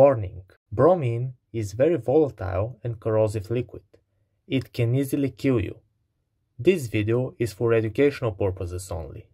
Warning Bromine is very volatile and corrosive liquid. It can easily kill you. This video is for educational purposes only.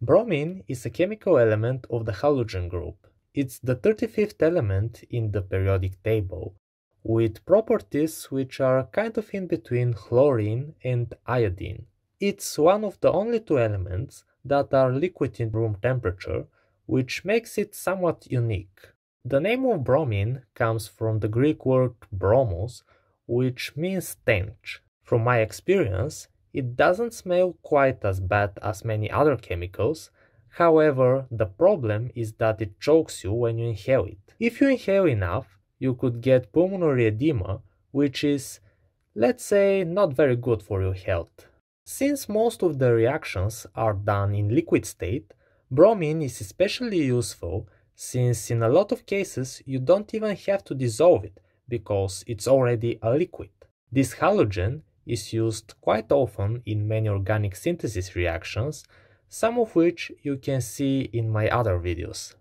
Bromine is a chemical element of the halogen group. It's the 35th element in the periodic table, with properties which are kind of in between chlorine and iodine. It's one of the only two elements that are liquid in room temperature, which makes it somewhat unique. The name of bromine comes from the Greek word bromos, which means stench. From my experience, it doesn't smell quite as bad as many other chemicals, however, the problem is that it chokes you when you inhale it. If you inhale enough, you could get pulmonary edema, which is, let's say, not very good for your health. Since most of the reactions are done in liquid state, bromine is especially useful since in a lot of cases you don't even have to dissolve it because it's already a liquid. This halogen is used quite often in many organic synthesis reactions, some of which you can see in my other videos.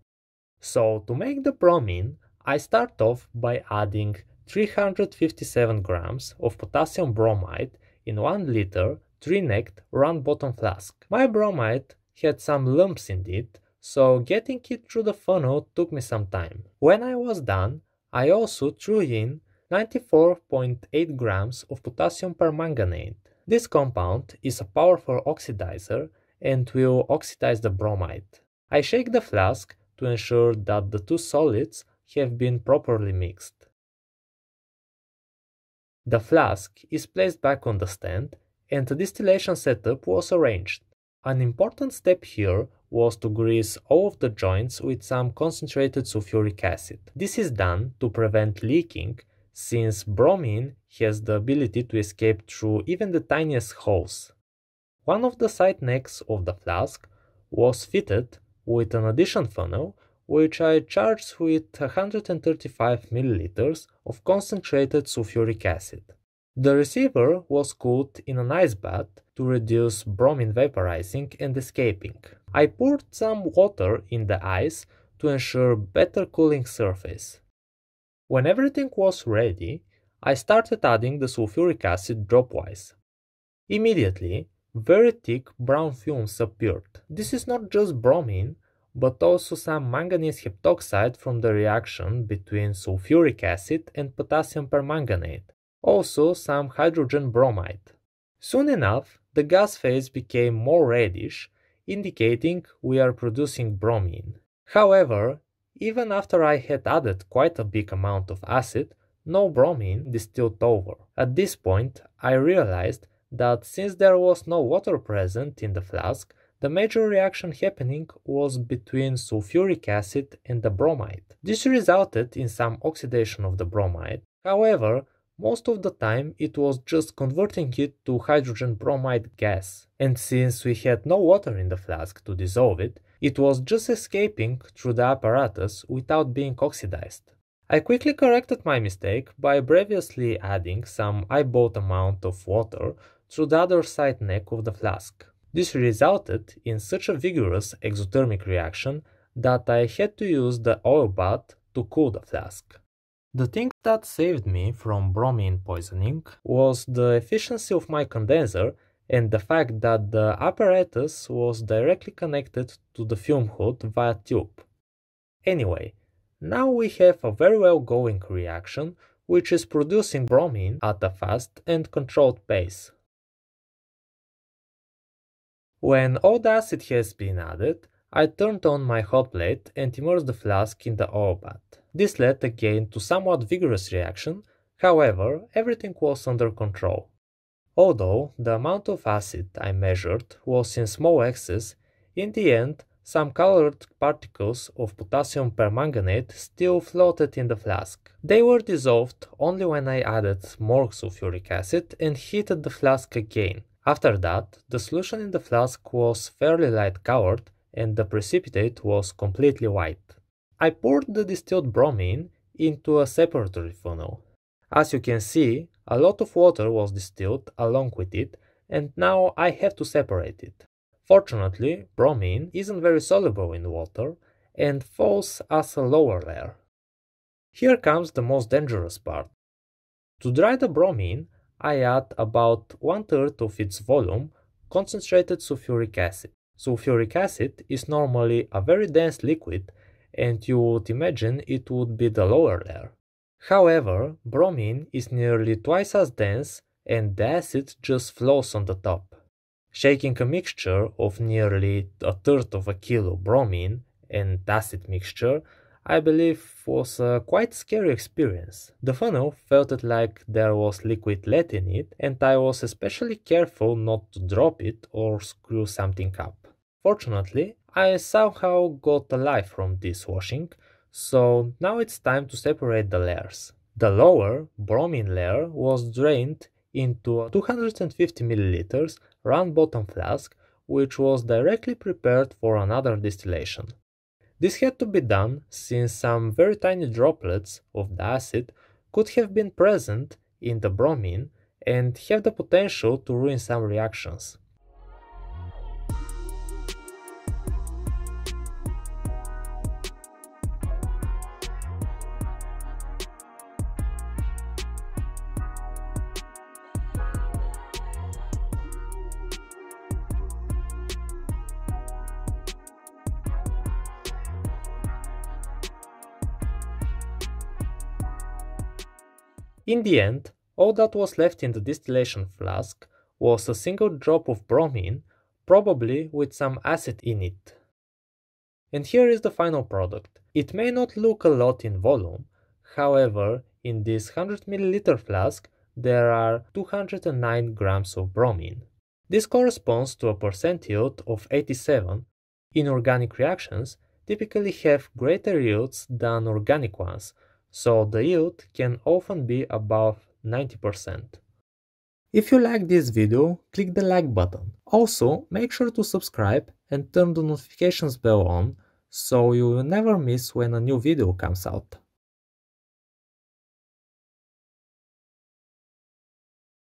So to make the bromine, I start off by adding 357 grams of potassium bromide in 1 liter 3-necked round bottom flask. My bromide had some lumps in it, so getting it through the funnel took me some time. When I was done, I also threw in 94.8 grams of potassium permanganate. This compound is a powerful oxidizer and will oxidize the bromide. I shake the flask to ensure that the two solids have been properly mixed. The flask is placed back on the stand and the distillation setup was arranged. An important step here was to grease all of the joints with some concentrated sulfuric acid. This is done to prevent leaking since bromine has the ability to escape through even the tiniest holes. One of the side necks of the flask was fitted with an addition funnel which I charged with 135 milliliters of concentrated sulfuric acid. The receiver was cooled in an ice bath to reduce bromine vaporizing and escaping. I poured some water in the ice to ensure better cooling surface. When everything was ready, I started adding the sulfuric acid dropwise. Immediately, very thick brown fumes appeared. This is not just bromine, but also some manganese heptoxide from the reaction between sulfuric acid and potassium permanganate also some hydrogen bromide. Soon enough, the gas phase became more reddish, indicating we are producing bromine. However, even after I had added quite a big amount of acid, no bromine distilled over. At this point, I realized that since there was no water present in the flask, the major reaction happening was between sulfuric acid and the bromide. This resulted in some oxidation of the bromide. However, most of the time it was just converting it to hydrogen bromide gas, and since we had no water in the flask to dissolve it, it was just escaping through the apparatus without being oxidized. I quickly corrected my mistake by previously adding some eyeball amount of water through the other side neck of the flask. This resulted in such a vigorous exothermic reaction that I had to use the oil bath to cool the flask. The thing that saved me from bromine poisoning was the efficiency of my condenser and the fact that the apparatus was directly connected to the fume hood via tube. Anyway, now we have a very well going reaction which is producing bromine at a fast and controlled pace. When all the acid has been added, I turned on my hot plate and immersed the flask in the oil bath. This led again to somewhat vigorous reaction, however, everything was under control. Although the amount of acid I measured was in small excess, in the end some colored particles of potassium permanganate still floated in the flask. They were dissolved only when I added more sulfuric acid and heated the flask again. After that, the solution in the flask was fairly light colored and the precipitate was completely white. I poured the distilled bromine into a separatory funnel. As you can see, a lot of water was distilled along with it and now I have to separate it. Fortunately, bromine isn't very soluble in water and falls as a lower layer. Here comes the most dangerous part. To dry the bromine, I add about one third of its volume concentrated sulfuric acid. Sulfuric acid is normally a very dense liquid and you would imagine it would be the lower layer. However, bromine is nearly twice as dense and the acid just flows on the top. Shaking a mixture of nearly a third of a kilo bromine and acid mixture, I believe was a quite scary experience. The funnel felt like there was liquid lead in it and I was especially careful not to drop it or screw something up. Fortunately, I somehow got a life from this washing, so now it's time to separate the layers. The lower, bromine layer was drained into a 250 milliliters round bottom flask, which was directly prepared for another distillation. This had to be done since some very tiny droplets of the acid could have been present in the bromine and have the potential to ruin some reactions. In the end, all that was left in the distillation flask was a single drop of bromine, probably with some acid in it. And here is the final product. It may not look a lot in volume, however, in this 100 ml flask there are 209 grams of bromine. This corresponds to a percent yield of 87. Inorganic reactions typically have greater yields than organic ones, so the yield can often be above 90%. If you like this video, click the like button. Also, make sure to subscribe and turn the notifications bell on so you will never miss when a new video comes out.